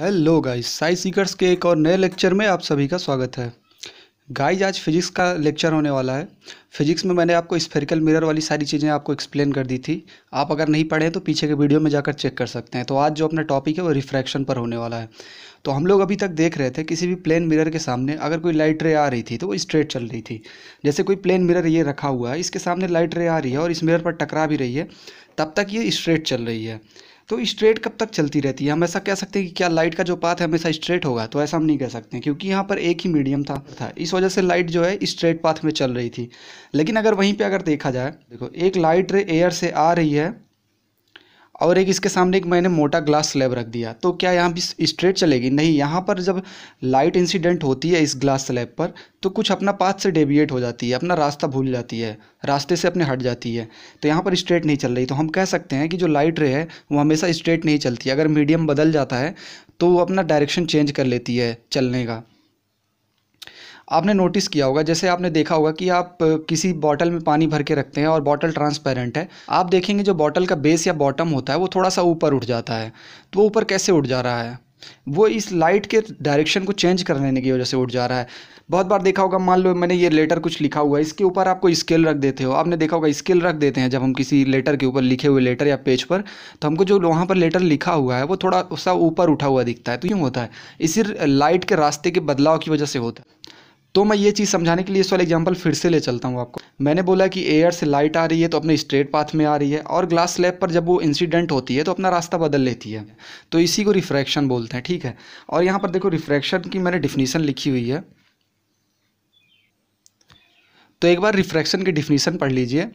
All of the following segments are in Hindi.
हेलो गाइस साई सीकर्स के एक और नए लेक्चर में आप सभी का स्वागत है गाइस आज फिजिक्स का लेक्चर होने वाला है फिजिक्स में मैंने आपको स्फेरिकल मिरर वाली सारी चीज़ें आपको एक्सप्लेन कर दी थी आप अगर नहीं पढ़े तो पीछे के वीडियो में जाकर चेक कर सकते हैं तो आज जो अपना टॉपिक है वो रिफ्रैक्शन पर होने वाला है तो हम लोग अभी तक देख रहे थे किसी भी प्लेन मिरर के सामने अगर कोई लाइट रे आ रही थी तो वो स्ट्रेट चल रही थी जैसे कोई प्लेन मिरर ये रखा हुआ है इसके सामने लाइट रे आ रही है और इस मिरर पर टकरा भी रही है तब तक ये स्ट्रेट चल रही है तो स्ट्रेट कब तक चलती रहती है हम ऐसा कह सकते हैं कि क्या लाइट का जो पाथ है हमेशा स्ट्रेट होगा तो ऐसा हम नहीं कह सकते क्योंकि यहाँ पर एक ही मीडियम था था इस वजह से लाइट जो है स्ट्रेट पाथ में चल रही थी लेकिन अगर वहीं पर अगर देखा जाए देखो एक लाइट एयर से आ रही है और एक इसके सामने एक मैंने मोटा ग्लास स्लैब रख दिया तो क्या यहाँ भी स्ट्रेट चलेगी नहीं यहाँ पर जब लाइट इंसिडेंट होती है इस ग्लास स्लैब पर तो कुछ अपना पाथ से डेविएट हो जाती है अपना रास्ता भूल जाती है रास्ते से अपने हट जाती है तो यहाँ पर स्ट्रेट नहीं चल रही तो हम कह सकते हैं कि जो लाइट रे है वो हमेशा स्ट्रेट नहीं चलती अगर मीडियम बदल जाता है तो वो अपना डायरेक्शन चेंज कर लेती है चलने का आपने नोटिस किया होगा जैसे आपने देखा होगा कि आप किसी बॉटल में पानी भर के रखते हैं और बॉटल ट्रांसपेरेंट है आप देखेंगे जो बॉटल का बेस या बॉटम होता है वो थोड़ा सा ऊपर उठ जाता है तो वो ऊपर कैसे उठ जा रहा है वो इस लाइट के डायरेक्शन को चेंज कर लेने की वजह से उठ जा रहा है बहुत बार देखा होगा मान लो मैंने ये लेटर कुछ लिखा हुआ है इसके ऊपर आपको स्केल रख देते हो आपने देखा होगा स्केल रख देते हैं जब हम किसी लेटर के ऊपर लिखे हुए लेटर या पेज पर तो हमको जो वहाँ पर लेटर लिखा हुआ है वो थोड़ा सा ऊपर उठा हुआ दिखता है तो यूँ होता है इसी लाइट के रास्ते के बदलाव की वजह से होता है तो मैं ये चीज़ समझाने के लिए इस वाले एग्जांपल फिर से ले चलता हूँ आपको मैंने बोला कि एयर से लाइट आ रही है तो अपने स्ट्रेट पाथ में आ रही है और ग्लास स्लैब पर जब वो इंसिडेंट होती है तो अपना रास्ता बदल लेती है तो इसी को रिफ्रैक्शन बोलते हैं ठीक है और यहाँ पर देखो रिफ्रैक्शन की मैंने डिफिनीसन लिखी हुई है तो एक बार रिफ्रैक्शन की डिफिनीसन पढ़ लीजिए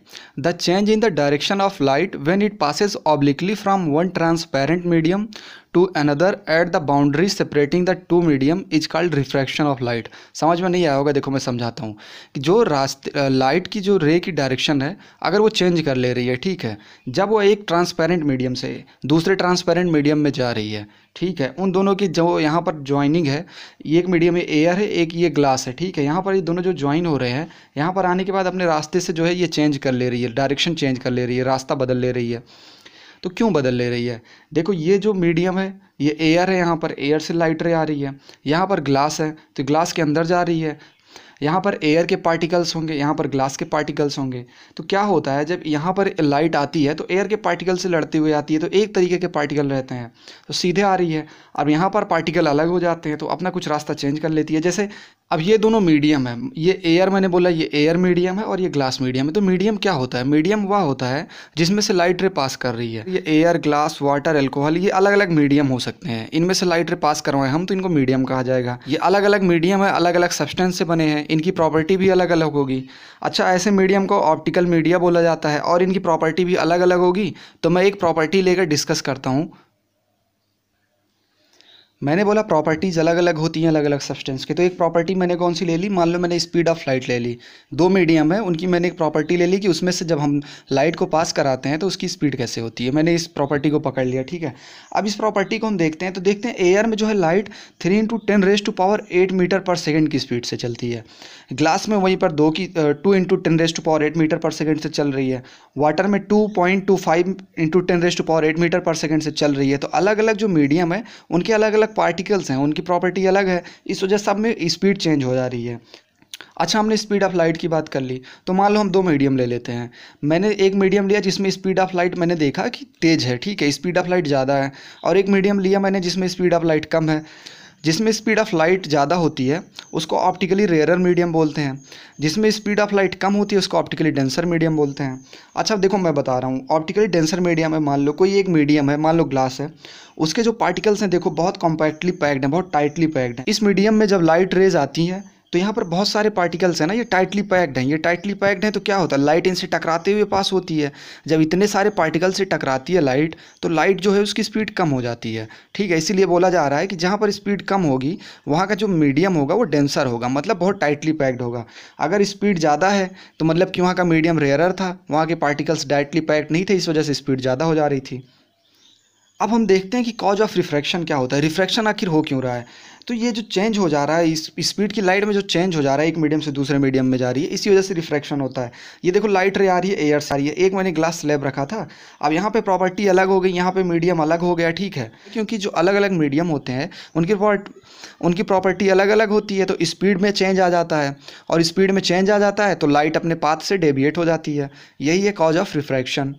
the change in the direction of light when it passes obliquely from one transparent medium to another at the boundary separating the two medium is called refraction of light समझ में नहीं आया होगा देखो मैं समझाता हूँ कि जो रास्ते लाइट की जो रे की डायरेक्शन है अगर वो चेंज कर ले रही है ठीक है जब वो एक ट्रांसपेरेंट मीडियम से दूसरे ट्रांसपेरेंट मीडियम में जा रही है ठीक है उन दोनों की जो यहाँ पर ज्वाइनिंग है एक मीडियम में एयर है एक ये ग्लास है ठीक है यहाँ पर ये दोनों जो ज्वाइन हो रहे हैं यहाँ पर आने के बाद अपने रास्ते से जो है ये चेंज कर ले रही है डायरेक्शन चेंज कर ले रही है रास्ता बदल ले रही है तो क्यों बदल ले रही है देखो ये जो मीडियम है ये एयर है यहाँ पर एयर से लाइट रे आ रही है यहाँ पर ग्लास है तो ग्लास के अंदर जा रही है यहाँ पर एयर के पार्टिकल्स होंगे यहाँ पर ग्लास के पार्टिकल्स होंगे तो क्या होता है जब यहाँ पर लाइट आती है तो एयर के पार्टिकल से लड़ती हुई आती है तो एक तरीके के पार्टिकल रहते हैं तो सीधे आ रही है अब यहाँ पर पार्टिकल अलग हो जाते हैं तो अपना कुछ रास्ता चेंज कर लेती है जैसे अब ये दोनों मीडियम है ये एयर मैंने बोला ये एयर मीडियम है और ये ग्लास मीडियम है तो मीडियम क्या होता है मीडियम वह होता है जिसमें से लाइट रे पास कर रही है ये एयर ग्लास वाटर एल्कोहल ये अलग अलग मीडियम हो सकते हैं इनमें से लाइट रे पास करवाएं हम तो इनको मीडियम कहा जाएगा ये अलग अलग मीडियम है अलग अलग सब्सटेंस से बने हैं इनकी प्रॉपर्टी भी अलग अलग होगी अच्छा ऐसे मीडियम को ऑप्टिकल मीडिया बोला जाता है और इनकी प्रॉपर्टी भी अलग अलग होगी तो मैं एक प्रॉपर्टी लेकर डिस्कस करता हूँ मैंने बोला प्रॉपर्टीज़ अलग अलग होती हैं अलग अलग सब्सटेंस की तो एक प्रॉपर्टी मैंने कौन सी ले ली मान लो मैंने स्पीड ऑफ लाइट ले ली दो मीडियम है उनकी मैंने एक प्रॉपर्टी ले ली कि उसमें से जब हम लाइट को पास कराते हैं तो उसकी स्पीड कैसे होती है मैंने इस प्रॉपर्टी को पकड़ लिया ठीक है अब इस प्रॉपर्टी को हम देखते हैं तो देखते हैं एयर में जो है light three into ten raise to power eight metre पर सेकेंड की स्पीड से चलती है ग्लास में वहीं पर दो की two into ten raise to power eight metre पर सेकेंड से चल रही है वाटर में two point two five into ten raise to power eight metre पर सेकेंड से चल रही है तो अलग अलग जो मीडियम है उनके अलग अलग पार्टिकल्स हैं उनकी प्रॉपर्टी अलग है इस वजह से सब में स्पीड चेंज हो जा रही है अच्छा हमने स्पीड ऑफ लाइट की बात कर ली तो मान लो हम दो मीडियम ले लेते हैं मैंने एक मीडियम लिया जिसमें स्पीड ऑफ लाइट मैंने देखा कि तेज़ है ठीक है स्पीड ऑफ लाइट ज़्यादा है और एक मीडियम लिया मैंने जिसमें स्पीड ऑफ लाइट कम है जिसमें स्पीड ऑफ लाइट ज़्यादा होती है उसको ऑप्टिकली रेयर मीडियम बोलते हैं जिसमें स्पीड ऑफ लाइट कम होती है उसको ऑप्टिकली डेंसर मीडियम बोलते हैं अच्छा देखो मैं बता रहा हूँ ऑप्टिकली डेंसर मीडियम है मान लो कोई एक मीडियम है मान लो ग्लास है उसके जो पार्टिकल्स हैं देखो बहुत कॉम्पैक्टली पैक्ड हैं बहुत टाइटली पैक्ड हैं इस मीडियम में जब लाइट रेज आती हैं तो यहाँ पर बहुत सारे पार्टिकल्स हैं ना ये टाइटली पैक्ड हैं ये टाइटली पैक्ड हैं तो क्या होता है लाइट इनसे टकराते हुए पास होती है जब इतने सारे पार्टिकल से टकराती है लाइट तो लाइट जो है उसकी स्पीड कम हो जाती है ठीक है इसीलिए बोला जा रहा है कि जहाँ पर स्पीड कम होगी वहाँ का जो मीडियम होगा वो डेंसर होगा मतलब बहुत टाइटली पैक्ड होगा अगर स्पीड ज़्यादा है तो मतलब कि वहाँ का मीडियम रेयरर था वहाँ के पार्टिकल्स डाइटली पैक्ड नहीं थे इस वजह से स्पीड ज़्यादा हो जा रही थी अब हम देखते हैं कि कॉज ऑफ रिफ्रैक्शन क्या होता है रिफ्रैक्शन आखिर हो क्यों रहा है तो ये जो चेंज हो जा रहा है इस स्पीड की लाइट में जो चेंज हो जा रहा है एक मीडियम से दूसरे मीडियम में जा रही है इसी वजह से रिफ्रैक्शन होता है ये देखो लाइट रे आ रही है एयर आ रही है एक मैंने ग्लास स्लेब रखा था अब यहाँ पर प्रॉपर्टी अलग हो गई यहाँ पर मीडियम अलग हो गया ठीक है क्योंकि जो अलग अलग मीडियम होते हैं उनकी उनकी प्रॉपर्टी अलग अलग होती है तो स्पीड में चेंज आ जाता है और स्पीड में चेंज आ जाता है तो लाइट अपने पाथ से डेविएट हो जाती है यही है कॉज ऑफ रिफ्रैक्शन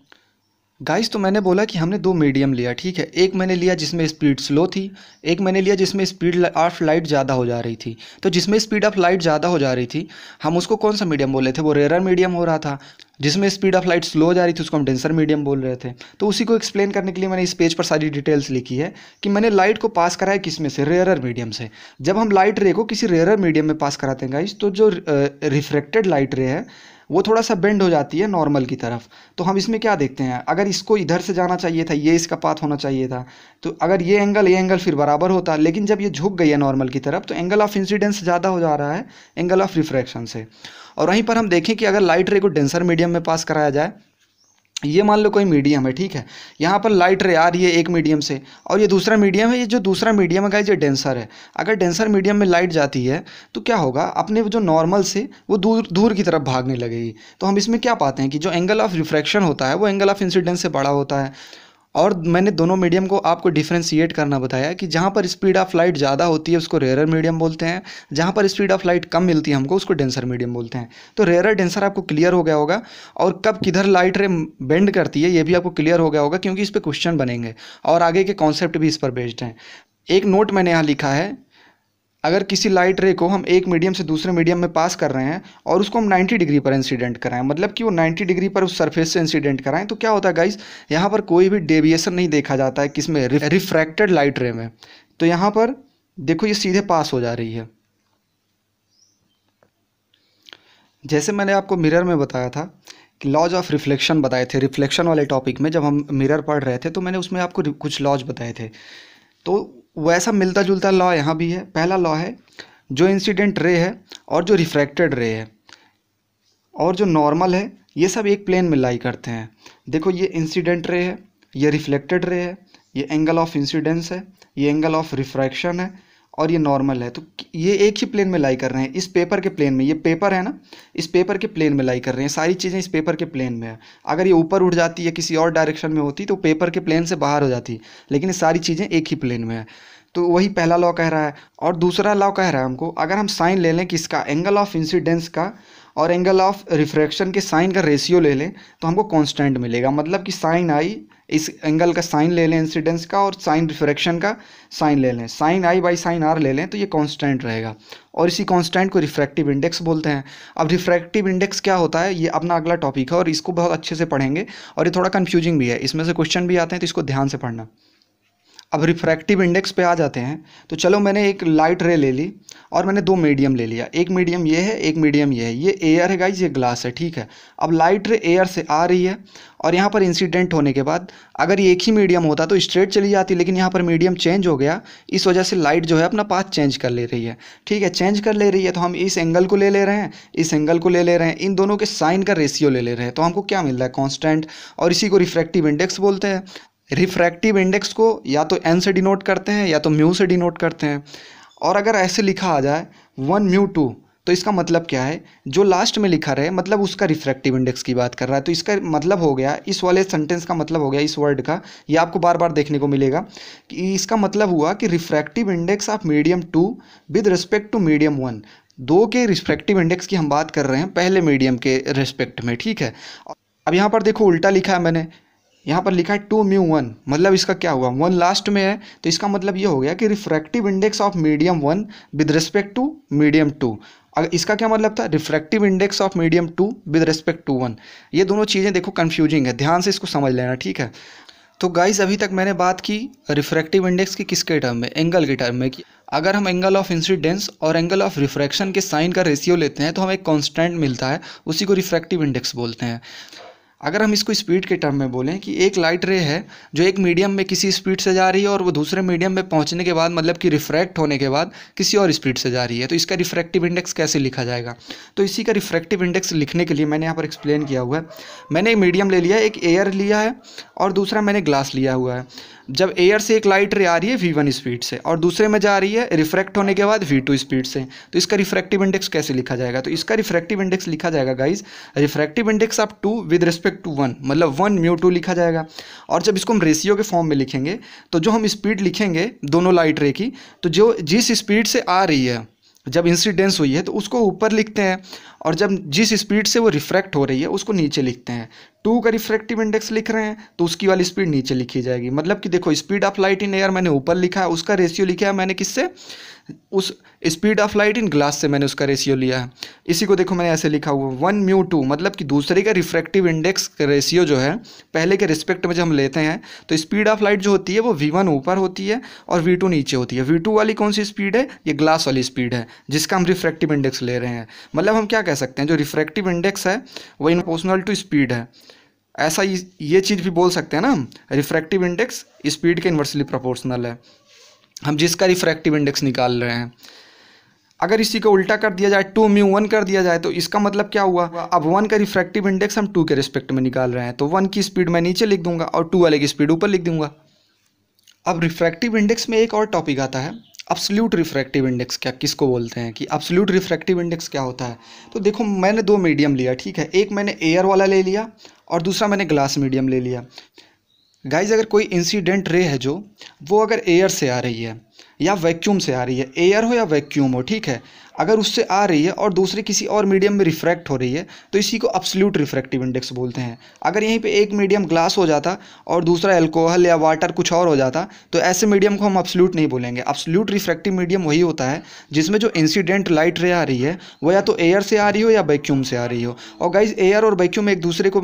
गाइस तो मैंने बोला कि हमने दो मीडियम लिया ठीक है एक मैंने लिया जिसमें स्पीड स्लो थी एक मैंने लिया जिसमें स्पीड ऑफ लाइट ज़्यादा हो जा रही थी तो जिसमें स्पीड ऑफ लाइट ज़्यादा हो जा रही थी हम उसको कौन सा मीडियम बोल रहे थे वो रेयर मीडियम हो रहा था जिसमें स्पीड ऑफ लाइट स्लो जा रही थी उसको हम डेंसर मीडियम बोल रहे थे तो उसी को एक्सप्लेन करने के लिए मैंने इस पेज पर सारी डिटेल्स लिखी है कि मैंने लाइट को पास कराया किस में से रेरर मीडियम से जब हम लाइट रे को किसी रेयर मीडियम में पास कराते हैं गाइस तो जो रिफ्रेक्टेड लाइट रे है वो थोड़ा सा बेंड हो जाती है नॉर्मल की तरफ तो हम इसमें क्या देखते हैं अगर इसको इधर से जाना चाहिए था ये इसका पाथ होना चाहिए था तो अगर ये एंगल ये एंगल फिर बराबर होता लेकिन जब ये झुक गई है नॉर्मल की तरफ तो एंगल ऑफ इंसिडेंस ज़्यादा हो जा रहा है एंगल ऑफ रिफ्रैक्शन से और वहीं पर हम देखें कि अगर लाइट रे को डेंसर मीडियम में पास कराया जाए ये मान लो कोई मीडियम है ठीक है यहाँ पर लाइट रे आ रही है एक मीडियम से और ये दूसरा मीडियम है ये जो दूसरा मीडियम है गाइज ये डेंसर है अगर डेंसर मीडियम में लाइट जाती है तो क्या होगा अपने जो नॉर्मल से वो दूर दूर की तरफ भागने लगेगी तो हम इसमें क्या पाते हैं कि जो एंगल ऑफ रिफ्रैक्शन होता है वो एंगल ऑफ इंसिडेंस से बड़ा होता है और मैंने दोनों मीडियम को आपको डिफ्रेंशिएट करना बताया कि जहाँ पर स्पीड ऑफ लाइट ज़्यादा होती है उसको रेयर मीडियम बोलते हैं जहाँ पर स्पीड ऑफ लाइट कम मिलती है हमको उसको डेंसर मीडियम बोलते हैं तो रेयर डेंसर आपको क्लियर हो गया होगा और कब किधर लाइट रे बेंड करती है ये भी आपको क्लियर हो गया होगा क्योंकि इस पर क्वेश्चन बनेंगे और आगे के कॉन्सेप्ट भी इस पर बेस्ड हैं एक नोट मैंने यहाँ लिखा है अगर किसी लाइट रे को हम एक मीडियम से दूसरे मीडियम में पास कर रहे हैं और उसको हम 90 डिग्री पर इंसिडेंट कराएं मतलब कि वो 90 डिग्री पर उस सरफेस से इंसिडेंट कराएं तो क्या होता है गाइस यहाँ पर कोई भी डेविएशन नहीं देखा जाता है किस में रिफ्रैक्टेड लाइट रे में तो यहाँ पर देखो ये सीधे पास हो जा रही है जैसे मैंने आपको मिरर में बताया था कि लॉज ऑफ रिफ्लेक्शन बताए थे रिफ्लेक्शन वाले टॉपिक में जब हम मिरर पढ़ रहे थे तो मैंने उसमें आपको कुछ लॉज बताए थे तो वैसा मिलता जुलता लॉ यहाँ भी है पहला लॉ है जो इंसिडेंट रे है और जो रिफ्रैक्टेड रे है और जो नॉर्मल है ये सब एक प्लेन में लाई करते हैं देखो ये इंसिडेंट रे है ये रिफ्लेक्टेड रे है ये एंगल ऑफ इंसिडेंस है ये एंगल ऑफ रिफ्रैक्शन है और ये नॉर्मल है तो ये एक ही प्लेन में लाई कर रहे हैं इस पेपर के प्लेन में ये पेपर है ना इस पेपर के प्लेन में लाई कर रहे हैं सारी चीज़ें इस पेपर के प्लेन में है अगर ये ऊपर उठ जाती या किसी और डायरेक्शन में होती तो पेपर के प्लेन से बाहर हो जाती लेकिन ये सारी चीज़ें एक ही प्लेन में है तो वही पहला लॉ कह रहा है और दूसरा लॉ कह रहा है हमको अगर हम साइन ले लें कि इसका एंगल ऑफ इंसिडेंस का और एंगल ऑफ रिफ्रैक्शन के साइन का रेशियो ले लें तो हमको कांस्टेंट मिलेगा मतलब कि साइन आई इस एंगल का साइन ले लें इंसिडेंस का और साइन रिफ्रैक्शन का साइन ले लें sine I by sine R ले लें तो ये कांस्टेंट रहेगा और इसी कांस्टेंट को रिफ्रैक्टिव इंडेक्स बोलते हैं अब रिफ्रैक्टिव इंडेक्स क्या होता है ये अपना अगला टॉपिक है और इसको बहुत अच्छे से पढ़ेंगे और ये थोड़ा कन्फ्यूजिंग भी है इसमें से क्वेश्चन भी आते हैं तो इसको ध्यान से पढ़ना अब रिफ्रैक्टिव इंडेक्स पे आ जाते हैं तो चलो मैंने एक लाइट रे ले ली और मैंने दो मीडियम ले लिया एक मीडियम ये है एक मीडियम ये है ये एयर है गाइज ये ग्लास है ठीक है अब लाइट रे एयर से आ रही है और यहाँ पर इंसिडेंट होने के बाद अगर ये एक ही मीडियम होता तो स्ट्रेट चली जाती लेकिन यहाँ पर मीडियम चेंज हो गया इस वजह से लाइट जो है अपना पाथ चेंज कर ले रही है ठीक है चेंज कर ले रही है तो हम इस एंगल को ले ले रहे हैं इस एंगल को ले ले रहे हैं इन दोनों के साइन का रेशियो ले ले रहे हैं तो हमको क्या मिल रहा है कॉन्स्टेंट और इसी को रिफ्रैक्टिव इंडेक्स बोलते हैं रिफ्रैक्टिव इंडेक्स को या तो एन से डिनोट करते हैं या तो म्यू से डिनोट करते हैं और अगर ऐसे लिखा आ जाए वन म्यू टू तो इसका मतलब क्या है जो लास्ट में लिखा रहे मतलब उसका रिफ्रैक्टिव इंडेक्स की बात कर रहा है तो इसका मतलब हो गया इस वाले सेंटेंस का मतलब हो गया इस वर्ड का ये आपको बार बार देखने को मिलेगा कि इसका मतलब हुआ कि refractive index of medium two with respect to medium one दो के रिफ्रैक्टिव इंडेक्स की हम बात कर रहे हैं पहले मीडियम के रिस्पेक्ट में ठीक है अब यहाँ पर देखो उल्टा लिखा है मैंने यहाँ पर लिखा है टू म्यू वन मतलब इसका क्या हुआ वन लास्ट में है तो इसका मतलब ये हो गया कि refractive index of medium one with respect to medium two अगर इसका क्या मतलब था refractive index of medium two with respect to one ये दोनों चीज़ें देखो कन्फ्यूजिंग है ध्यान से इसको समझ लेना ठीक है तो गाइज अभी तक मैंने बात की रिफ्रैक्टिव इंडेक्स की किसके टर्म में एंगल के टर्म में कि अगर हम एंगल ऑफ इंसिडेंस और एंगल ऑफ रिफ्रैक्शन के साइन का रेशियो लेते हैं तो हमें एक कॉन्स्टेंट मिलता है उसी को रिफ्रैक्टिव इंडेक्स बोलते हैं अगर हम इसको स्पीड के टर्म में बोलें कि एक लाइट रे है जो एक मीडियम में किसी स्पीड से जा रही है और वो दूसरे मीडियम में पहुंचने के बाद मतलब कि रिफ्रैक्ट होने के बाद किसी और स्पीड से जा रही है तो इसका रिफ्रैक्टिव इंडेक्स कैसे लिखा जाएगा तो इसी का रिफ्रैक्टिव इंडेक्स लिखने के लिए मैंने यहाँ पर एक्सप्लेन किया हुआ है मैंने एक मीडियम ले लिया एक एयर लिया है और दूसरा मैंने ग्लास लिया हुआ है जब एयर से एक लाइट रे आ रही है वी वन स्पीड से और दूसरे में जा रही है रिफ्रैक्ट होने के बाद वी टू स्पीड से तो इसका रिफ्रैक्टिव इंडेक्स कैसे लिखा जाएगा तो इसका रिफ्रैक्टिव इंडेक्स लिखा जाएगा गाइज रिफ्रैक्टिव इंडेक्स आप two with respect respect to one मतलब वन म्यू टू लिखा जाएगा और जब इसको हम रेशियो के फॉर्म में लिखेंगे तो जो हम स्पीड लिखेंगे दोनों लाइट रे की तो जो जिस स्पीड से आ रही है जब इंसिडेंस हुई है तो उसको ऊपर लिखते हैं और जब जिस स्पीड से वो रिफ्रैक्ट हो रही है उसको नीचे लिखते हैं टू का रिफ्रैक्टिव इंडेक्स लिख रहे हैं तो उसकी वाली स्पीड नीचे लिखी जाएगी मतलब कि देखो speed of light in air मैंने ऊपर लिखा है उसका रेशियो लिखा है मैंने किससे उस speed of light in glass से मैंने उसका रेशियो लिया है इसी को देखो मैंने ऐसे लिखा हुआ वन म्यू टू मतलब कि दूसरे का रिफ्रैक्टिव इंडेक्स का रेशियो जो है पहले के रिस्पेक्ट में जब हम लेते हैं तो स्पीड ऑफ लाइट जो होती है वो वी वन ऊपर होती है और वी टू नीचे होती है वी टू वाली कौन सी स्पीड है ये ग्लास वाली स्पीड है जिसका हम रिफ्रैक्टिव इंडेक्स ले रहे हैं मतलब हम क्या कह सकते हैं जो रिफ्रैक्टिव इंडेक्स है वो इन टू स्पीड है ऐसा ये चीज़ भी बोल सकते हैं ना हम रिफ्रैक्टिव इंडेक्स स्पीड के इन्वर्सली प्रोपोर्शनल है हम जिसका रिफ्रैक्टिव इंडेक्स निकाल रहे हैं अगर इसी को उल्टा कर दिया जाए टू म्यू वन कर दिया जाए तो इसका मतलब क्या हुआ अब वन का रिफ्रैक्टिव इंडेक्स हम टू के रिस्पेक्ट में निकाल रहे हैं तो वन की स्पीड मैं नीचे लिख दूंगा और टू वाले की स्पीड ऊपर लिख दूंगा अब रिफ्रैक्टिव इंडेक्स में एक और टॉपिक आता है अब्सोल्यूट रिफ्रैक्टिव इंडेक्स क्या किसको बोलते हैं कि अब्सोल्यूट रिफ्रैक्टिव इंडेक्स क्या होता है तो देखो मैंने दो मीडियम लिया ठीक है एक मैंने एयर वाला ले लिया और दूसरा मैंने ग्लास मीडियम ले लिया गाइज अगर कोई इंसिडेंट रे है जो वो अगर एयर से आ रही है या वैक्यूम से आ रही है एयर हो या वैक्यूम हो ठीक है अगर उससे आ रही है और दूसरे किसी और मीडियम में रिफ्रैक्ट हो रही है तो इसी को अपसल्यूट रिफ्रैक्टिव इंडेक्स बोलते हैं अगर यहीं पे एक मीडियम ग्लास हो जाता और दूसरा एल्कोहल या वाटर कुछ और हो जाता तो ऐसे मीडियम को हम अपसल्यूट नहीं बोलेंगे अपसल्यूट रिफ्रैक्टिव मीडियम वही होता है जिसमें जो इंसिडेंट लाइट रे आ रही है वह या तो एयर से आ रही हो या वैक्यूम से आ रही हो और गाइज एयर और वैक्यूम एक दूसरे को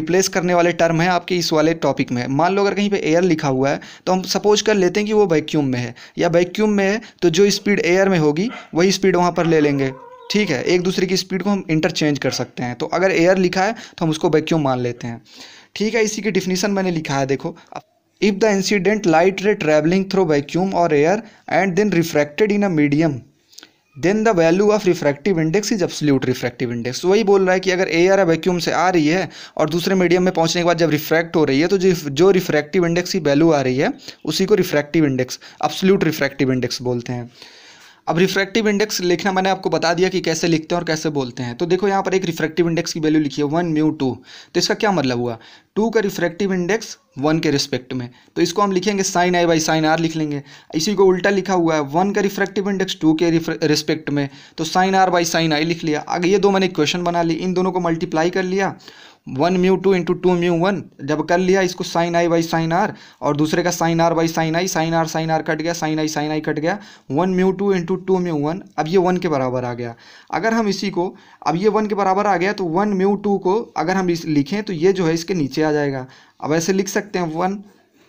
रिप्लेस करने वाले टर्म है आपके इस वाले टॉपिक में मान लो अगर कहीं पर एयर लिखा हुआ है तो हम सपोज कर लेते हैं कि वो वैक्यूम में है या वैक्यूम में है तो जो स्पीड एयर में होगी वही स्पीड वहाँ वहाँ पर ले लेंगे ठीक है एक दूसरे की स्पीड को हम इंटरचेंज कर सकते हैं तो अगर एयर लिखा है तो हम उसको वैक्यूम मान लेते हैं ठीक है इसी की डिफिनीसन मैंने लिखा है देखो if the incident light ray travelling through vacuum और air and then refracted in a medium then the value of refractive index is absolute refractive index वही बोल रहा है कि अगर एयर वैक्यूम से आ रही है और दूसरे मीडियम में पहुंचने के बाद जब रिफ्रैक्ट हो रही है तो जो जो रिफ्रैक्टिव इंडेक्स की वैल्यू आ रही है उसी को refractive index absolute refractive index बोलते हैं अब रिफ्रैक्टिव इंडेक्स लिखना मैंने आपको बता दिया कि कैसे लिखते हैं और कैसे बोलते हैं तो देखो यहाँ पर एक रिफ्रैक्टिव इंडेक्स की वैल्यू लिखी है वन म्यू टू तो इसका क्या मतलब हुआ टू का रिफ्रैक्टिव इंडेक्स वन के रिस्पेक्ट में तो इसको हम लिखेंगे sine I by sine r लिख लेंगे इसी को उल्टा लिखा हुआ है वन का रिफ्रैक्टिव इंडेक्स टू के रिस्पेक्ट में तो sine r by sine i लिख लिया अगर ये दो मैंने क्वेश्चन बना ली इन दोनों को मल्टीप्लाई कर लिया one mu two into two mu one जब कर लिया इसको sine I by sine r और दूसरे का sine r by sine i sine r sine r cut गया sine i sine i cut गया one mu two into two mu one अब ये वन के बराबर आ गया अगर हम इसी को अब ये वन के बराबर आ गया तो वन म्यू टू को अगर हम लिखें तो ये जो है इसके नीचे आ जाएगा अब ऐसे लिख सकते हैं वन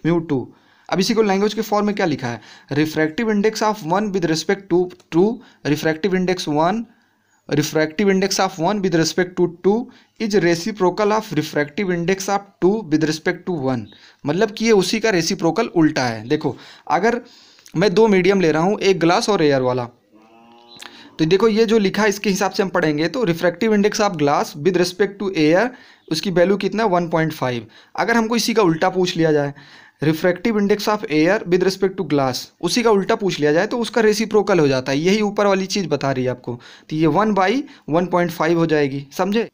म्यू टू अब इसी को लैंग्वेज के फॉर्म में क्या लिखा है refractive index of one with respect to two refractive index one refractive index of one with respect to two is reciprocal of refractive index of two with respect to one मतलब कि ये उसी का रेसिप्रोकल उल्टा है देखो अगर मैं दो मीडियम ले रहा हूँ एक ग्लास और एयर वाला तो देखो ये जो लिखा है इसके हिसाब से हम पढ़ेंगे तो refractive index of glass with respect to air उसकी वैल्यू कितना 1.5 अगर हमको इसी का उल्टा पूछ लिया जाए refractive index of air with respect to glass उसी का उल्टा पूछ लिया जाए तो उसका रेसिप्रोकल हो जाता है यही ऊपर वाली चीज़ बता रही है आपको तो ये one by one point five हो जाएगी समझे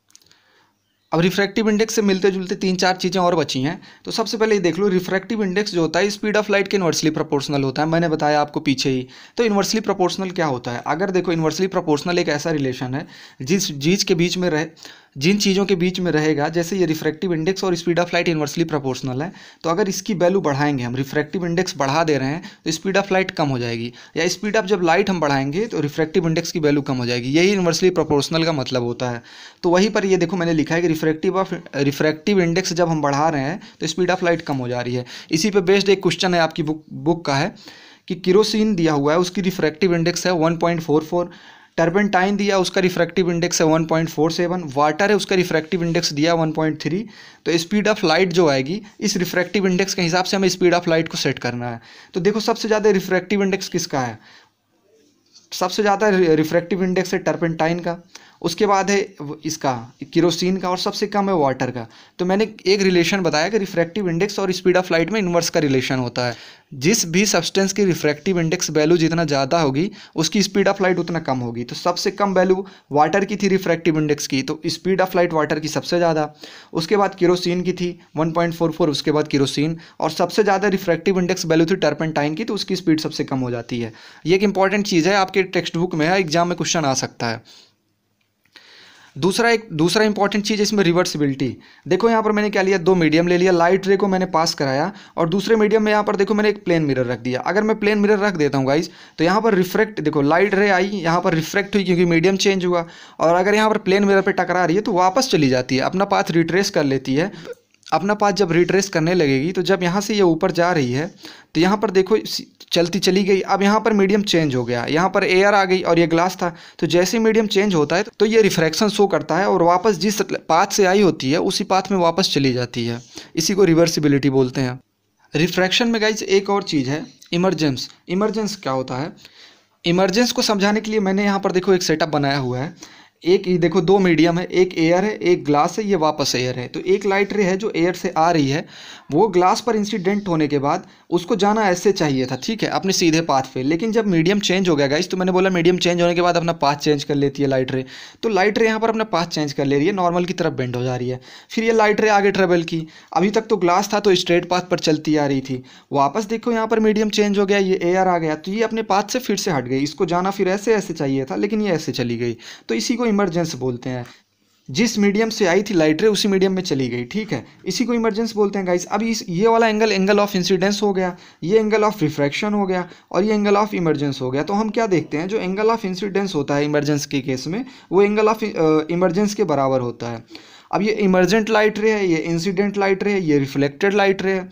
अब रिफ्रैक्टिव इंडेक्स से मिलते जुलते तीन चार चीज़ें और बची हैं तो सबसे पहले ये देख लो रिफ्रैक्टिव इंडेक्स जो होता है स्पीड ऑफ लाइट के इन्वर्सली प्रोपोर्शनल होता है मैंने बताया आपको पीछे ही तो इन्वर्सली प्रोपोर्शनल क्या होता है अगर देखो इन्वर्सली प्रोपोर्शनल एक ऐसा रिलेशन है जिस चीज़ के बीच में रहे जिन चीज़ों के बीच में रहेगा जैसे ये रिफ्रैक्टिव इंडेक्स और speed of light inversely proportional है तो अगर इसकी वैल्यू बढ़ाएंगे हम रिफ्रैक्टिव इंडेक्स बढ़ा दे रहे हैं तो स्पीड ऑफ लाइट कम हो जाएगी या स्पीड ऑफ जब लाइट हम बढ़ाएंगे तो रिफ्रैक्टिव इंडेक्स की वैल्यू कम हो जाएगी यही इन्वर्सली प्रोपोर्शनल का मतलब होता है तो वहीं पर ये देखो मैंने लिखा है कि रिफ्रैक्टिव ऑफ रिफ्रैक्टिव इंडेक्स जब हम बढ़ा रहे हैं तो स्पीड ऑफ लाइट कम हो जा रही है इसी पर बेस्ड एक क्वेश्चन है आपकी बुक बुक का है कि किरोसिन दिया हुआ है उसकी रिफ्रैक्टिव इंडेक्स है वन टर्बेंटाइन दिया उसका रिफ्रैक्टिव इंडेक्स है one point four seven water है उसका रिफ्रैक्टिव इंडेक्स दिया वन पॉइंट थ्री तो स्पीड ऑफ लाइट जो आएगी इस रिफ्रैक्टिव इंडेक्स के हिसाब से हमें स्पीड ऑफ लाइट को सेट करना है तो देखो सबसे ज़्यादा रिफ्रैक्टिव इंडेक्स किसका है सबसे ज़्यादा रिफ्रैक्टिव इंडेक्स है टर्पेंटाइन का उसके बाद है इसका किरोसिन का और सबसे कम है वाटर का तो मैंने एक रिलेशन बताया कि रिफ्रैक्टिव इंडेक्स और स्पीड ऑफ लाइट में इन्वर्स का रिलेशन होता है जिस भी सब्सटेंस की रिफ्रैक्टिव इंडेक्स वैल्यू जितना ज़्यादा होगी उसकी स्पीड ऑफ लाइट उतना कम होगी तो सबसे कम वैल्यू वाटर की थी रिफ्रैक्टिव इंडेक्स की तो स्पीड ऑफ लाइट वाटर की सबसे ज़्यादा उसके बाद किरोसिन की थी 1.44 उसके बाद किरोसिन और सबसे ज़्यादा रिफ्रैक्टिव इंडेक्स वैल्यू थी टर्पेंटाइन की तो उसकी स्पीड सबसे कम हो जाती है ये एक इंपॉर्टेंट चीज़ है आपके टेक्स्ट बुक में है एग्जाम में क्वेश्चन आ सकता है दूसरा एक दूसरा इंपॉर्टेंट चीज़ इसमें रिवर्सिबिलिटी देखो यहाँ पर मैंने क्या लिया दो मीडियम ले लिया लाइट रे को मैंने पास कराया और दूसरे मीडियम में यहाँ पर देखो मैंने एक प्लेन मिरर रख दिया अगर मैं प्लेन मिरर रख देता हूँ गाइज तो यहाँ पर रिफ्रेक्ट देखो लाइट रे आई यहाँ पर रिफ्रेक्ट हुई क्योंकि मीडियम चेंज हुआ और अगर यहाँ पर प्लेन मिरर पर टकरा रही है तो वापस चली जाती है अपना पाथ रिट्रेस कर लेती है अपना पास जब रिट्रेस करने लगेगी तो जब यहाँ से ये यह ऊपर जा रही है तो यहाँ पर देखो चलती चली गई अब यहाँ पर मीडियम चेंज हो गया यहाँ पर एयर आ गई और ये ग्लास था तो जैसे मीडियम चेंज होता है तो ये रिफ्रैक्शन शो करता है और वापस जिस पाथ से आई होती है उसी पाथ में वापस चली जाती है इसी को रिवर्सिबिलिटी बोलते हैं रिफ्रैक्शन में गाइज एक और चीज़ है इमरजेंस इमरजेंस क्या होता है इमरजेंस को समझाने के लिए मैंने यहाँ पर देखो एक सेटअप बनाया हुआ है एक ये देखो दो मीडियम है एक एयर है एक ग्लास है ये वापस एयर है तो एक लाइट रे है जो एयर से आ रही है वो ग्लास पर इंसिडेंट होने के बाद उसको जाना ऐसे चाहिए था ठीक है अपने सीधे पाथ पे लेकिन जब मीडियम चेंज हो गया गाइस तो मैंने बोला मीडियम चेंज होने के बाद अपना पाथ चेंज कर लेती है लाइट रे तो लाइट रे यहाँ पर अपना पाथ चेंज कर ले रही है नॉर्मल की तरफ बेंड हो जा रही है फिर ये लाइट रे आगे ट्रेवल की अभी तक तो ग्लास था तो स्ट्रेट पाथ पर चलती आ रही थी वापस देखो यहाँ पर मीडियम चेंज हो गया ये एयर आ गया तो ये अपने पाथ से फिर से हट गई इसको जाना फिर ऐसे ऐसे चाहिए था लेकिन ये ऐसे चली गई तो इसी को इमरजेंस बोलते हैं जिस मीडियम से आई थी लाइटरे उसी मीडियम में चली गई ठीक है इसी को इमरजेंस बोलते हैं गाइस अब इस ये वाला एंगल एंगल ऑफ इंसिडेंस हो गया ये एंगल ऑफ रिफ्रैक्शन हो गया और ये एंगल ऑफ इमरजेंस हो गया तो हम क्या देखते हैं जो एंगल ऑफ इंसिडेंस होता है इमरजेंस के केस में वो एंगल ऑफ इमरजेंस के बराबर होता है अब ये इमरजेंट लाइट रे है ये इंसिडेंट लाइट रे है ये रिफ्लेक्टेड लाइट रे है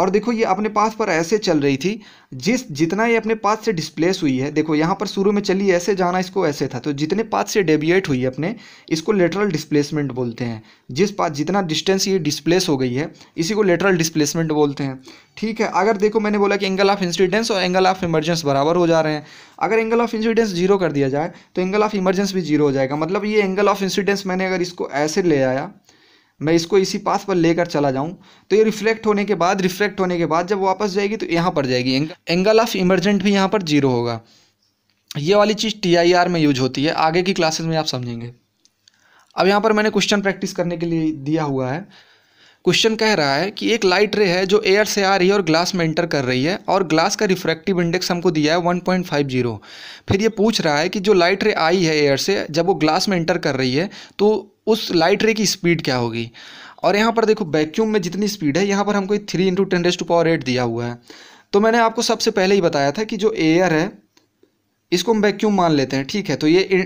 और देखो ये अपने पास पर ऐसे चल रही थी जिस जितना ये अपने पास से डिस्प्लेस हुई है देखो यहाँ पर शुरू में चली ऐसे जाना इसको ऐसे था तो जितने पास से डेविएट हुई अपने इसको लेटरल डिस्प्लेसमेंट बोलते हैं जिस पास जितना डिस्टेंस ये डिस्प्लेस हो गई है इसी को लेटरल डिस्प्लेसमेंट बोलते हैं ठीक है अगर देखो मैंने बोला कि एंगल ऑफ इंसिडेंस और एंगल ऑफ इमरजेंस बराबर हो जा रहे हैं अगर एंगल ऑफ इंसिडेंस जीरो कर दिया जाए तो एंगल ऑफ इमरजेंस भी जीरो हो जाएगा मतलब ये एंगल ऑफ इंसिडेंस मैंने अगर इसको ऐसे ले आया मैं इसको इसी पास पर लेकर चला जाऊं तो ये रिफ्लेक्ट होने के बाद रिफ्लेक्ट होने के बाद जब वापस जाएगी तो यहाँ पर जाएगी एंगल ऑफ इमरजेंट भी यहाँ पर जीरो होगा ये वाली चीज़ टी आई आर में यूज होती है आगे की क्लासेज में आप समझेंगे अब यहाँ पर मैंने क्वेश्चन प्रैक्टिस करने के लिए दिया हुआ है क्वेश्चन कह रहा है कि एक लाइट रे है जो एयर से आ रही है और ग्लास में एंटर कर रही है और ग्लास का रिफ्रैक्टिव इंडेक्स हमको दिया है 1.50 फिर ये पूछ रहा है कि जो लाइट रे आई है एयर से जब वो ग्लास में एंटर कर रही है तो उस लाइट रे की स्पीड क्या होगी और यहाँ पर देखो वैक्यूम में जितनी स्पीड है यहाँ पर हमको three into ten raise to power eight दिया हुआ है तो मैंने आपको सबसे पहले ही बताया था कि जो एयर है इसको हम वैक्यूम मान लेते हैं ठीक है तो ये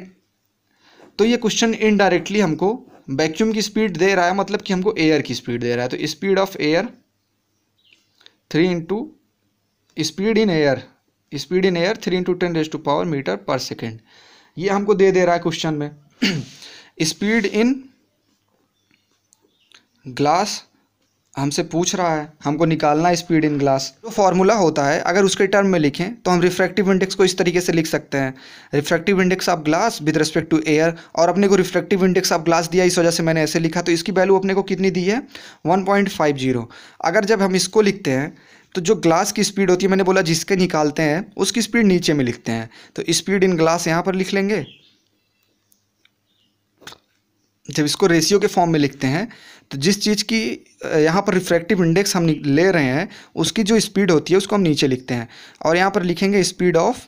तो ये क्वेश्चन इनडायरेक्टली हमको वैक्यूम की स्पीड दे रहा है मतलब कि हमको एयर की स्पीड दे रहा है तो speed of air three into speed in air speed in air three into ten raise to power metre पर सेकेंड ये हमको दे दे रहा है क्वेश्चन में स्पीड इन ग्लास हमसे पूछ रहा है हमको निकालना है स्पीड इन ग्लास जो फॉर्मूला होता है अगर उसके टर्म में लिखें तो हम रिफ्रैक्टिव इंडेक्स को इस तरीके से लिख सकते हैं refractive index of glass with respect to air और अपने को रिफ्रैक्टिव इंडेक्स ऑफ ग्लास दिया इस वजह से मैंने ऐसे लिखा तो इसकी वैल्यू अपने को कितनी दी है जीरो अगर जब हम इसको लिखते हैं तो जो ग्लास की स्पीड होती है मैंने बोला जिसके निकालते हैं उसकी स्पीड नीचे में लिखते हैं तो स्पीड इन ग्लास यहाँ पर लिख लेंगे जब इसको रेशियो के फॉर्म में लिखते हैं तो जिस चीज़ की यहाँ पर रिफ्रैक्टिव इंडेक्स हम ले रहे हैं उसकी जो स्पीड होती है उसको हम नीचे लिखते हैं और यहाँ पर लिखेंगे speed of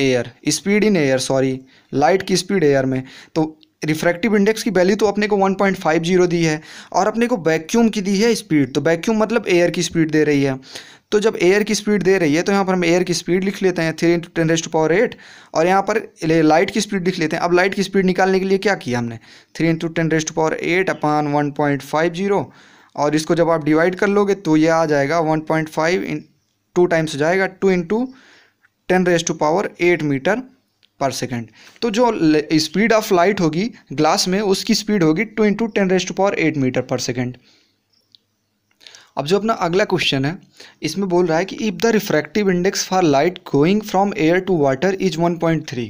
air speed in air sorry light की स्पीड एयर में तो रिफ्रैक्टिव इंडेक्स की वैल्यू तो अपने को 1.50 दी है और अपने को वैक्यूम की दी है स्पीड तो वैक्यूम मतलब एयर की स्पीड दे रही है तो जब एयर की स्पीड दे रही है तो यहाँ पर हम एयर की स्पीड लिख लेते हैं three into ten raised power eight और यहाँ पर लाइट की स्पीड लिख लेते हैं अब लाइट की स्पीड निकालने के लिए क्या किया हमने three into ten raised power eight upon one point five zero और इसको जब आप डिवाइड कर लोगे तो ये आ जाएगा one point five in two times जाएगा two into ten raise to power eight metre पर सेकेंड तो जो स्पीड ऑफ लाइट होगी ग्लास में उसकी स्पीड होगी two into ten raise to power eight metre पर सेकेंड अब जो अपना अगला क्वेश्चन है इसमें बोल रहा है कि if the refractive index for light going from air to water is 1.3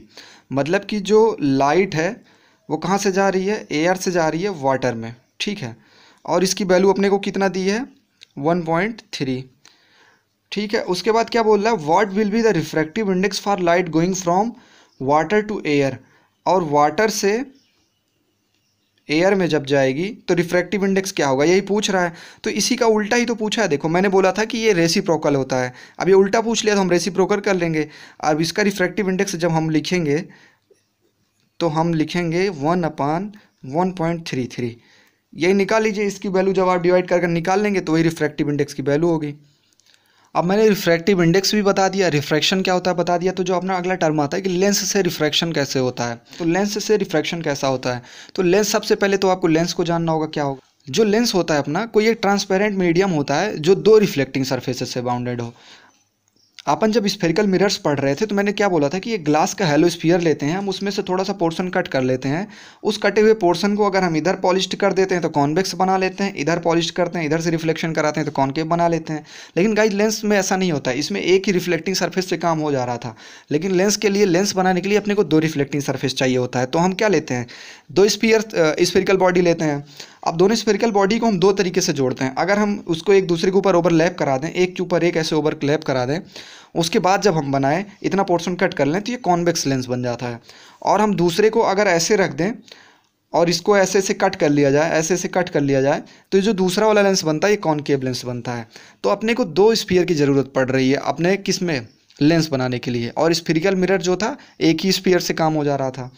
मतलब कि जो लाइट है वो कहाँ से जा रही है एयर से जा रही है वाटर में ठीक है और इसकी वैल्यू अपने को कितना दी है 1.3 ठीक है उसके बाद क्या बोल रहा है what will be the refractive index for light going from water to air और वाटर से एयर में जब जाएगी तो रिफ्रैक्टिव इंडेक्स क्या होगा यही पूछ रहा है तो इसी का उल्टा ही तो पूछा है देखो मैंने बोला था कि ये रेसिप्रोकल होता है अब ये उल्टा पूछ लिया तो हम रेसिप्रोकल कर लेंगे अब इसका रिफ्रैक्टिव इंडेक्स जब हम लिखेंगे तो हम लिखेंगे one upon one point three three यही निकाल लीजिए इसकी वैल्यू जब आप डिवाइड कर निकाल लेंगे तो वही रिफ्रैक्टिव इंडेक्स की वैल्यू होगी अब मैंने रिफ्रैक्टिव इंडेक्स भी बता दिया रिफ्रैक्शन क्या होता है बता दिया तो जो अपना अगला टर्म आता है कि लेंस से रिफ्रैक्शन कैसे होता है तो लेंस से रिफ्रैक्शन कैसा होता है तो लेंस सबसे पहले तो आपको लेंस को जानना होगा क्या होगा जो लेंस होता है अपना कोई एक ट्रांसपेरेंट मीडियम होता है जो दो रिफ्लेक्टिंग सर्फेसेस से बाउंडेड हो अपन जब स्फेरिकल मिरर्स पढ़ रहे थे तो मैंने क्या बोला था कि ये ग्लास का हेलो स्फीयर लेते हैं हम उसमें से थोड़ा सा पोर्शन कट कर लेते हैं उस कटे हुए पोर्शन को अगर हम इधर पॉलिश कर देते हैं तो कॉन्वेक्स बना लेते हैं इधर पॉलिश करते हैं इधर से रिफ्लेक्शन कराते हैं तो कॉन्केव बना लेते हैं लेकिन गाइज लेंस में ऐसा नहीं होता इसमें एक ही रिफ्लेक्टिंग सर्फेस से काम हो जा रहा था लेकिन लेंस के लिए लेंस बनाने के लिए अपने को दो रिफ्लेक्टिंग सर्फेस चाहिए होता है तो हम क्या लेते हैं दो स्पीयर स्फेरिकल बॉडी लेते हैं अब दोनों स्पेरिकल बॉडी को हम दो तरीके से जोड़ते हैं अगर हम उसको एक दूसरे के ऊपर ओवरलैप करा दें एक के ऊपर एक ऐसे ओवरलैप करा दें उसके बाद जब हम बनाएं इतना पोर्शन कट कर लें तो ये कॉन्वेक्स लेंस बन जाता है और हम दूसरे को अगर ऐसे रख दें और इसको ऐसे ऐसे कट कर लिया जाए ऐसे ऐसे कट कर लिया जाए तो जो दूसरा वाला लेंस बनता है ये कॉनकेव लेंस बनता है तो अपने को दो स्पीयर की ज़रूरत पड़ रही है अपने किस में लेंस बनाने के लिए और स्पिरिकल मिरर जो था एक ही स्पीयर से काम हो जा रहा था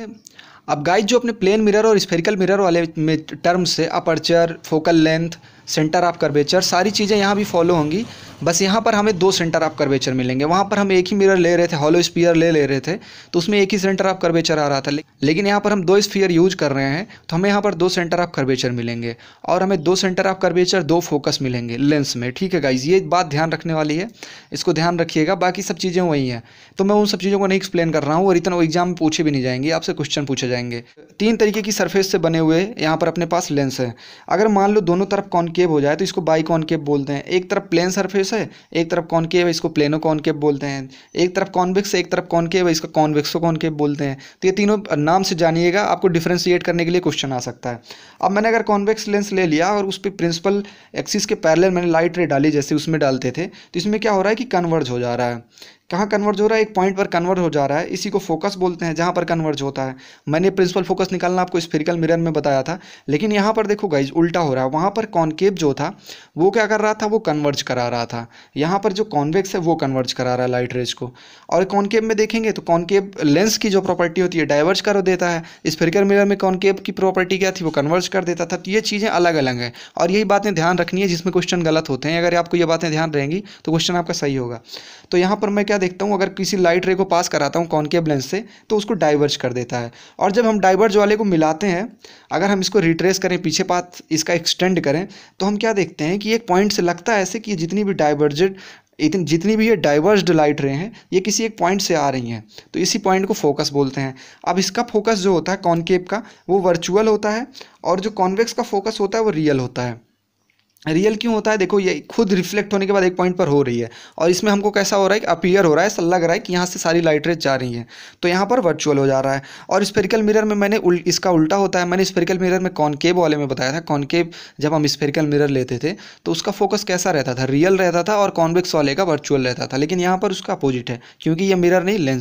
अब गाइज जो अपने प्लेन मिरर और स्फेरिकल मिरर वाले में टर्म से aperture focal length centre of curvature सारी चीज़ें यहाँ भी फॉलो होंगी बस यहाँ पर हमें दो सेंटर ऑफ कर्वेचर मिलेंगे वहाँ पर हम एक ही मिरर ले रहे थे हॉलो स्पीयर ले ले रहे थे तो उसमें एक ही सेंटर ऑफ कर्वेचर आ रहा था लेकिन यहाँ पर हम दो स्पीयर यूज कर रहे हैं तो हमें यहाँ पर दो सेंटर ऑफ कर्वेचर मिलेंगे और हमें दो सेंटर ऑफ कर्वेचर दो फोकस मिलेंगे लेंस में ठीक है गाइज ये बात ध्यान रखने वाली है इसको ध्यान रखिएगा बाकी सब चीज़ें वही हैं तो मैं उन सब चीज़ों को नहीं एक्सप्लेन कर रहा हूँ और इतना एग्जाम में पूछे भी नहीं जाएंगे आपसे क्वेश्चन पूछे जाएंगे तीन तरीके की सरफेस से बने हुए यहाँ पर अपने पास लेंस है अगर मान लो दोनों तरफ कॉनकेव हो जाए तो इसको बाई कॉनकेव बोलते हैं एक तरफ प्लेन सरफेस है एक तरफ कॉनकेव है इसको प्लेनो कॉनकेव बोलते हैं एक तरफ कॉन्विक्स है एक तरफ कॉनकेव है इसको कॉन्विक्सो कॉनकेव बोलते हैं तो ये तीनों नाम से जानिएगा आपको डिफ्रेंशिएट करने के लिए क्वेश्चन आ सकता है अब मैंने अगर कॉन्वेक्स लेंस ले लिया और उस पर प्रिंसिपल एक्सिस के पैरल मैंने लाइट रे डाली जैसे उसमें डालते थे तो इसमें क्या हो रहा है कि कन्वर्ज हो जा रहा है कहाँ कन्वर्ज हो रहा है एक पॉइंट पर कन्वर्ज हो जा रहा है इसी को फोकस बोलते हैं जहाँ पर कन्वर्ज होता है मैंने प्रिंसिपल फोकस निकालना आपको स्फेरिकल मिरर में बताया था लेकिन यहाँ पर देखो गाइज उल्टा हो रहा है वहाँ पर कॉन्केव जो था वो क्या कर रहा था वो कन्वर्ज करा रहा था यहाँ पर जो कॉन्वेक्स है वो कन्वर्ज करा रहा है लाइट रेज को और कॉन्केव में देखेंगे तो कॉन्केव लेंस की जो प्रॉपर्टी होती है डाइवर्ज कर देता है स्फेरिकल मिरर में कॉन्केव की प्रॉपर्टी क्या थी वो कन्वर्ज कर देता था तो ये चीज़ें अलग अलग हैं और यही बातें ध्यान रखनी है जिसमें क्वेश्चन गलत होते हैं अगर आपको ये बातें ध्यान रहेंगी तो क्वेश्चन आपका सही होगा तो यहाँ पर मैं क्या क्या देखता हूँ अगर किसी लाइट रे को पास कराता हूँ कॉन्केव लेंस से तो उसको डाइवर्ज कर देता है और जब हम डाइवर्ज वाले को मिलाते हैं अगर हम इसको रिट्रेस करें पीछे पाथ इसका एक्सटेंड करें तो हम क्या देखते हैं कि एक पॉइंट से लगता है ऐसे कि जितनी भी डाइवर्जेड इतनी जितनी भी ये डाइवर्स्ड लाइट रे हैं ये किसी एक पॉइंट से आ रही हैं तो इसी पॉइंट को फोकस बोलते हैं अब इसका फोकस जो होता है कॉन्केव का वो वर्चुअल होता है और जो कॉन्वेक्स का फोकस होता है वो रियल होता है रियल क्यों होता है देखो ये खुद रिफ्लेक्ट होने के बाद एक पॉइंट पर हो रही है और इसमें हमको कैसा हो रहा है कि अपीयर हो रहा है लग रहा है कि यहाँ से सारी लाइट रेज जा रही हैं तो यहाँ पर वर्चुअल हो जा रहा है और स्पेरिकल मिरर में मैंने उल, इसका उल्टा होता है मैंने स्पेरिकल मिरर में कॉनकेव वाले में बताया था कॉनकेव जब हम स्पेरिकल मिरर लेते थे तो उसका फोकस कैसा रहता था रियल रहता था और कॉन्वेक्स वाले का वर्चुअल रहता था लेकिन यहाँ पर उसका अपोजिट है क्योंकि ये मिरर नहीं लेंस